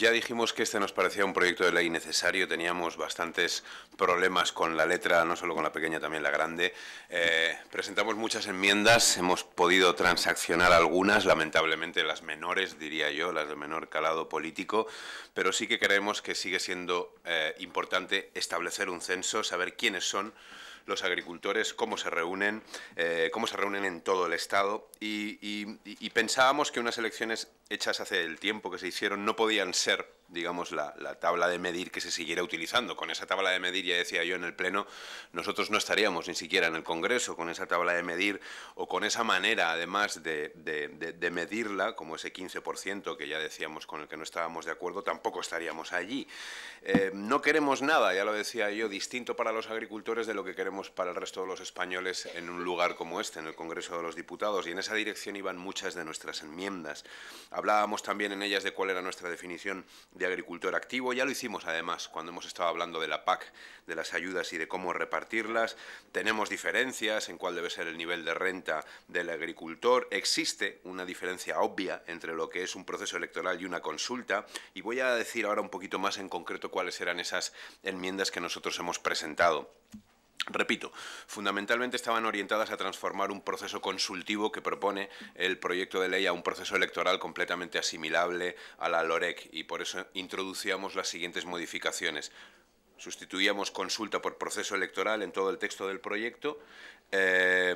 Ya dijimos que este nos parecía un proyecto de ley necesario, teníamos bastantes problemas con la letra, no solo con la pequeña, también la grande. Eh, presentamos muchas enmiendas, hemos podido transaccionar algunas, lamentablemente las menores, diría yo, las de menor calado político, pero sí que creemos que sigue siendo eh, importante establecer un censo, saber quiénes son los agricultores, cómo se reúnen, eh, cómo se reúnen en todo el Estado. y pensábamos que unas elecciones hechas hace el tiempo que se hicieron no podían ser digamos, la, tabla de medir que se siguiera utilizando. Con esa tabla de medir, ya decía yo en el Pleno, nosotros no estaríamos ni siquiera en el Congreso con esa tabla de medir o con esa manera, además, de, medirla, como ese 15% que ya decíamos con el que no estábamos de acuerdo, tampoco estaríamos allí. Eh, no queremos nada, ya lo decía yo, distinto para los agricultores de lo que queremos para el resto de los españoles en un lugar como este, en el Congreso de los Diputados. Y en esa dirección iban muchas de nuestras enmiendas. Hablábamos también en ellas de cuál era nuestra definición de agricultor activo. Ya lo hicimos además cuando hemos estado hablando de la PAC, de las ayudas y de cómo repartirlas. Tenemos diferencias en cuál debe ser el nivel de renta del agricultor. Existe una diferencia obvia entre lo que es un proceso electoral y una consulta. Y voy a decir ahora un poquito más en concreto cuáles eran esas enmiendas que nosotros hemos presentado. Repito, fundamentalmente estaban orientadas a transformar un proceso consultivo que propone el proyecto de ley a un proceso electoral completamente asimilable a la LOREC y por eso introducíamos las siguientes modificaciones. Sustituíamos consulta por proceso electoral en todo el texto del proyecto. Eh,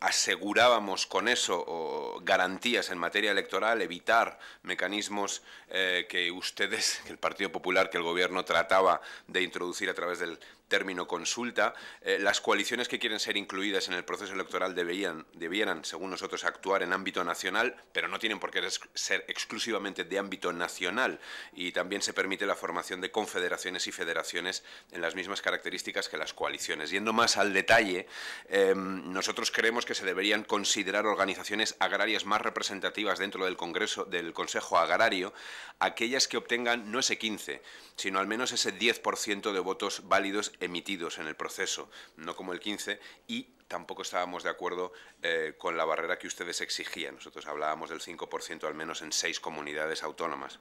asegurábamos con eso garantías en materia electoral, evitar mecanismos eh, que ustedes, que el Partido Popular, que el Gobierno trataba de introducir a través del término consulta, eh, las coaliciones que quieren ser incluidas en el proceso electoral debieran, según nosotros, actuar en ámbito nacional, pero no tienen por qué ser exclusivamente de ámbito nacional. Y también se permite la formación de confederaciones y federaciones en las mismas características que las coaliciones. Yendo más al detalle, em, nosotros creemos que se deberían considerar organizaciones agrarias más representativas dentro del Congreso del Consejo Agrario, aquellas que obtengan no ese 15, sino al menos ese 10% de votos válidos emitidos en el proceso, no como el 15, y tampoco estábamos de acuerdo eh, con la barrera que ustedes exigían. Nosotros hablábamos del 5% al menos en seis comunidades autónomas.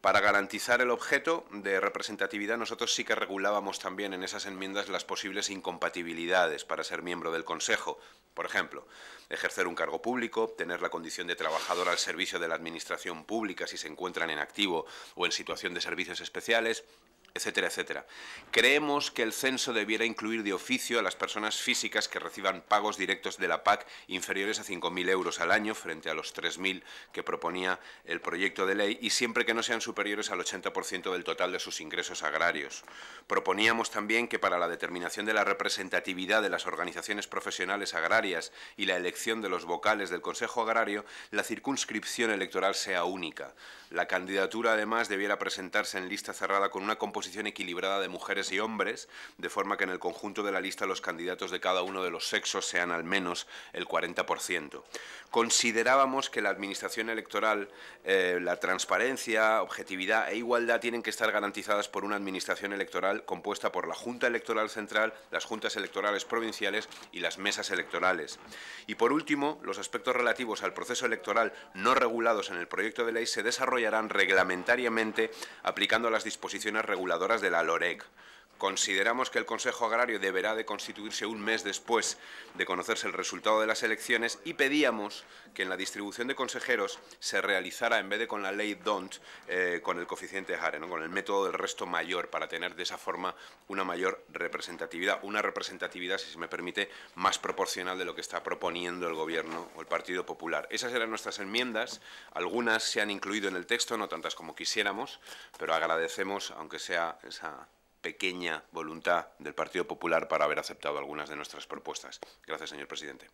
Para garantizar el objeto de representatividad, nosotros sí que regulábamos también en esas enmiendas las posibles incompatibilidades para ser miembro del Consejo. Por ejemplo, ejercer un cargo público, tener la condición de trabajador al servicio de la Administración pública si se encuentran en activo o en situación de servicios especiales, etcétera, etcétera. Creemos que el censo debiera incluir de oficio a las personas físicas que reciban pagos directos de la PAC inferiores a 5.000 euros al año frente a los 3.000 que proponía el proyecto de ley y siempre que no sean superiores al 80% del total de sus ingresos agrarios. Proponíamos también que para la determinación de la representatividad de las organizaciones profesionales agrarias y la elección de los vocales del Consejo Agrario, la circunscripción electoral sea única. La candidatura además debiera presentarse en lista cerrada con una composición equilibrada de mujeres y hombres, de forma que en el conjunto de la lista los candidatos de cada uno de los sexos sean al menos el 40%. Considerábamos que la administración electoral, eh, la transparencia, objetividad e igualdad tienen que estar garantizadas por una administración electoral compuesta por la Junta Electoral Central, las juntas electorales provinciales y las mesas electorales. Y por último, los aspectos relativos al proceso electoral no regulados en el proyecto de ley se desarrollarán reglamentariamente aplicando las disposiciones reguladas de la LOREC. Consideramos que el Consejo Agrario deberá de constituirse un mes después de conocerse el resultado de las elecciones y pedíamos que en la distribución de consejeros se realizara, en vez de con la ley DONT, eh, con el coeficiente Hare, con el método del resto mayor, para tener de esa forma una mayor representatividad, una representatividad, si se me permite, más proporcional de lo que está proponiendo el Gobierno o el Partido Popular. Esas eran nuestras enmiendas, algunas se han incluido en el texto, no tantas como quisiéramos, pero agradecemos, aunque sea esa pequeña voluntad del Partido Popular para haber aceptado algunas de nuestras propuestas. Gracias, señor presidente.